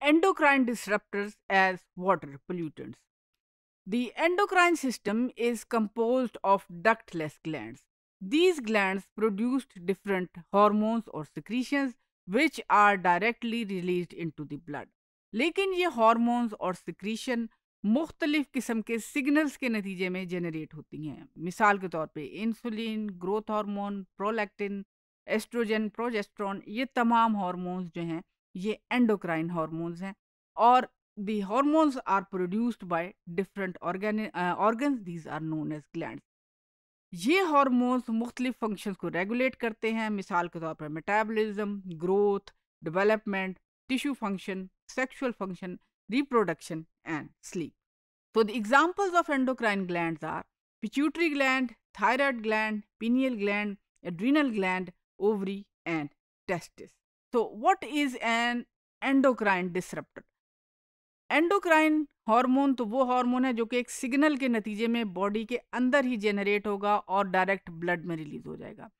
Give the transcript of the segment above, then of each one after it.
endocrine disruptors as water pollutants. The endocrine system is composed of ductless glands. These glands produce different hormones or secretions which are directly released into the blood. लेकिन ये hormones और secretion मुख्तलिफ किस्म के signals के नतीजे में generate होती हैं मिसाल के तौर पर insulin growth hormone prolactin estrogen progesterone ये तमाम हार्मोन्स जो हैं ये एंडोक्राइन हॉर्मोन्स हैं और the hormones are produced by different organ organ these are known as gland ये हॉर्मोन्स मुख्तलिफ फंक्शंस को रेगुलेट करते हैं मिसाल के तौर पर metabolism growth development tissue function sexual function reproduction and sleep तो the examples of endocrine gland are pituitary gland thyroid gland pineal gland adrenal gland ovary and testis तो what is an endocrine disruptor endocrine hormone तो वो hormone है जो कि एक signal के नतीजे में बॉडी के अंदर ही जेनरेट होगा और डायरेक्ट ब्लड में रिलीज हो जाएगा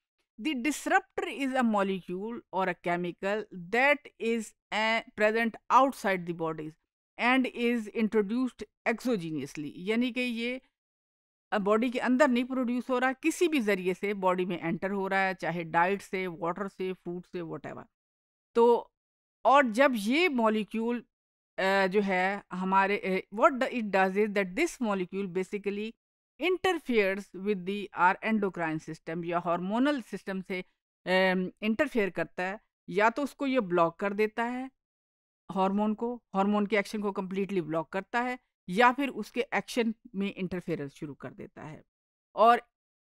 the disruptor is a molecule or a chemical that is present outside the bodies and is introduced exogenously यानी कि ये बॉडी के अंदर नहीं प्रोड्यूस हो रहा किसी भी जरिए से बॉडी में एंटर हो रहा है चाहे डाइट से वाटर से फूड से वट तो और जब ये मॉलिक्यूल जो है हमारे what it does is that this molecule basically interferes with the our endocrine system या हार्मोनल सिस्टम से इंटरफेयर करता है या तो उसको ये ब्लॉक कर देता है हार्मोन को हार्मोन के एक्शन को कम्प्लीटली ब्लॉक करता है या फिर उसके एक्शन में इंटरफेरेंस शुरू कर देता है और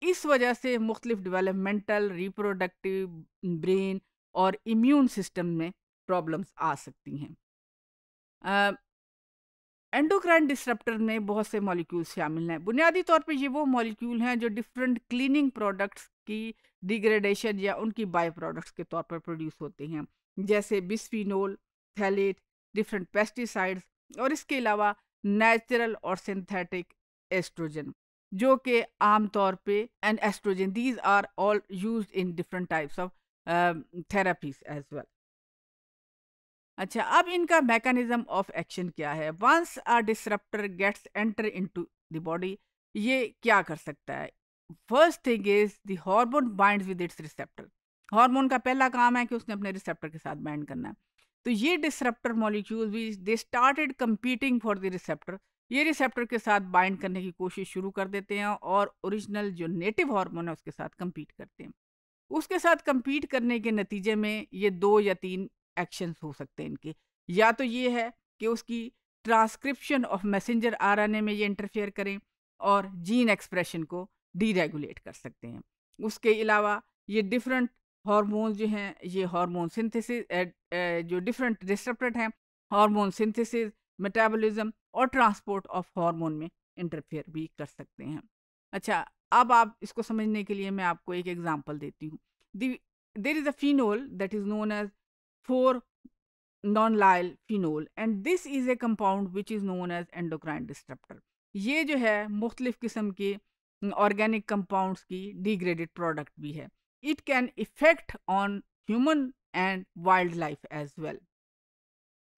इस वजह से मुख्तलिफ डेवलपमेंटल रिप्रोडक्टिव ब्रेन और इम्यून सिस्टम में प्रॉब्लम्स आ सकती हैं एंडोक्राइन डिस्ट्रप्टर में बहुत से मॉलिक्यूल शामिल हैं बुनियादी तौर पे ये वो मॉलिक्यूल हैं जो डिफरेंट क्लीनिंग प्रोडक्ट्स की डिग्रेडेशन या उनकी बाय प्रोडक्ट्स के तौर पर प्रोड्यूस होते हैं जैसे बिस्फिनोल थैलेट डिफरेंट पेस्टिसाइड्स और इसके अलावा नेचुरल और सिंथेटिक एस्ट्रोजन जो कि आमतौर पे and estrogen these are all use in different types of therapies as well अच्छा अब इनका मैकेनिज्म ऑफ एक्शन क्या है once a disruptor gets enter into the body ये क्या कर सकता है first thing is the hormone bind with its receptor hormone का पहला काम है कि उसने अपने रिसेप्टर के साथ बाइंड करना है तो ये डिसरप्टर मॉलिक्यूल भी they started competing for the receptor ये रिसेप्टर के साथ बाइंड करने की कोशिश शुरू कर देते हैं और ओरिजिनल जो नेटिव हार्मोन है उसके साथ कम्पीट करते हैं उसके साथ कम्पीट करने के नतीजे में ये दो या तीन एक्शंस हो सकते हैं इनके या तो ये है कि उसकी ट्रांसक्रिप्शन ऑफ मैसेंजर आरएनए में ये इंटरफेयर करें और जीन एक्सप्रेशन को डीरेगुलेट कर सकते हैं उसके अलावा ये डिफरेंट हार्मोन जो हैं ये हार्मोन सिंथेसिस जो डिफरेंट डिस्ट्रप्टेड हैं हार्मोन सिंथेसिस मेटाबॉलिज्म और ट्रांसपोर्ट ऑफ हार्मोन में इंटरफेयर भी कर सकते हैं अच्छा अब आप इसको समझने के लिए मैं आपको एक एग्जाम्पल देती हूँ there is a phenol that is known as four nonyl phenol and this is a compound which is known as endocrine disruptor ये जो है मुख्तलिफ़ किस्म के ऑर्गेनिक कंपाउंड्स की डिग्रेडेड प्रोडक्ट भी है it can effect on human and wildlife as well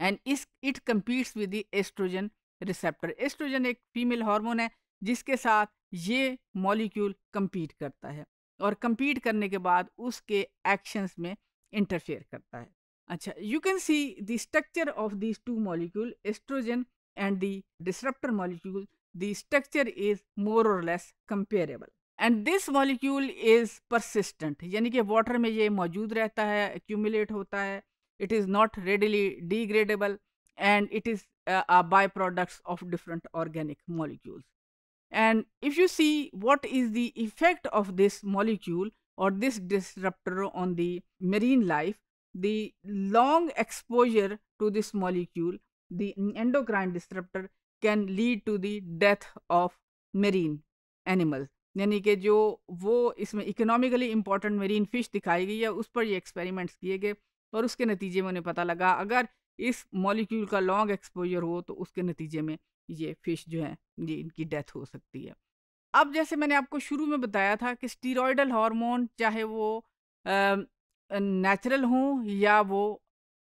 and इस it competes with the estrogen receptor estrogen एक फीमेल हार्मोन है जिसके साथ ये मॉलिक्यूल कम्पीट करता है और कम्पीट करने के बाद उसके एक्शंस में इंटरफेयर करता है अच्छा you can see the structure of this two molecule estrogen and the disruptor molecule the structure is more or less comparable and this molecule is persistent यानी कि वाटर में ये मौजूद रहता है एक्यूमुलेट होता है it is not readily degradable and it is by products of different organic molecules And if you see what is the effect of this molecule or this disruptor on the marine life, the long exposure to this molecule, the endocrine disruptor can lead to the death of marine animals. यानी कि जो वो इसमें economically important marine fish दिखाई गई है उस पर ये एक्सपेरिमेंट्स किए गए और उसके नतीजे में उन्हें पता लगा अगर इस मॉलिक्यूल का लॉन्ग एक्सपोजर हो तो उसके नतीजे में ये फिश जो है ये इनकी डेथ हो सकती है अब जैसे मैंने आपको शुरू में बताया था कि स्टीरोडल हार्मोन चाहे वो नेचुरल हों या वो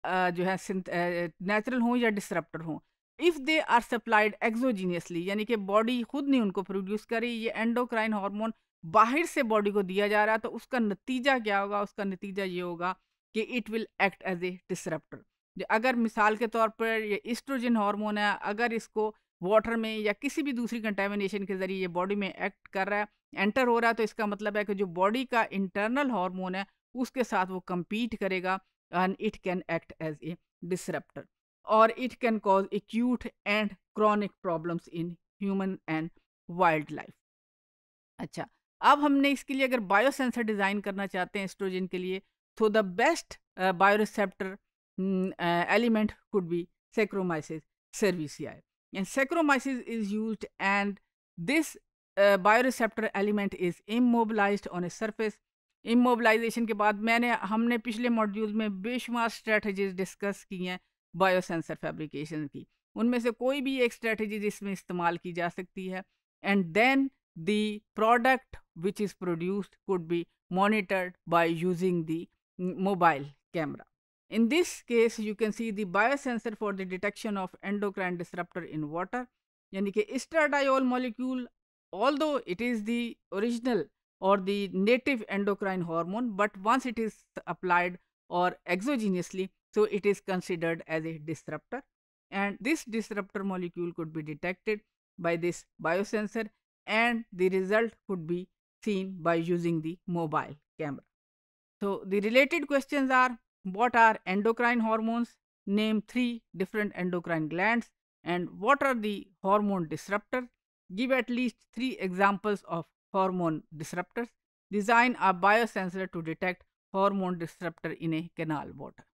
आ, जो है नेचुरल हों या डिसरप्टर हों if they are supplied exogenously यानी कि बॉडी खुद नहीं उनको प्रोड्यूस करी ये एंडोक्राइन हार्मोन बाहर से बॉडी को दिया जा रहा है तो उसका नतीजा क्या होगा उसका नतीजा ये होगा कि it will act as a disruptor अगर मिसाल के तौर पर ये ईस्ट्रोजन हार्मोन है अगर इसको वाटर में या किसी भी दूसरी कंटेमिनेशन के ज़रिए ये बॉडी में एक्ट कर रहा है एंटर हो रहा है तो इसका मतलब है कि जो बॉडी का इंटरनल हार्मोन है उसके साथ वो कम्पीट करेगा and it can act as a disruptor और it can cause acute and chronic problems in human and wildlife अच्छा अब हमने इसके लिए अगर बायोसेंसर डिज़ाइन करना चाहते हैं एस्ट्रोजन के लिए तो the best bioreceptor element could be Saccharomyces cerevisiae and saccharomyces is used and this uh, bioreceptor element is immobilized on a surface immobilization के बाद मैंने हमने पिछले मॉड्यूल में बेशुमार स्ट्रेटजीज डिस्कस की हैं बायोसेंसर फैब्रिकेशन की उनमें से कोई भी एक स्ट्रेटजीज इसमें इस्तेमाल की जा सकती है and then the product which is produced could be monitored by using the mobile camera In this case, you can see the biosensor for the detection of endocrine disruptor in water. यानी कि estradiol molecule, although it is the original or the native endocrine hormone, but once it is applied or exogenously, so it is considered as a disruptor. And this disruptor molecule could be detected by this biosensor and the result could be seen by using the mobile camera. So, the related questions are what are endocrine hormones, name three different endocrine glands, and what are the hormone disruptor? Give at least three examples of hormone disruptors. Design a biosensor to detect hormone disruptor in a canal water.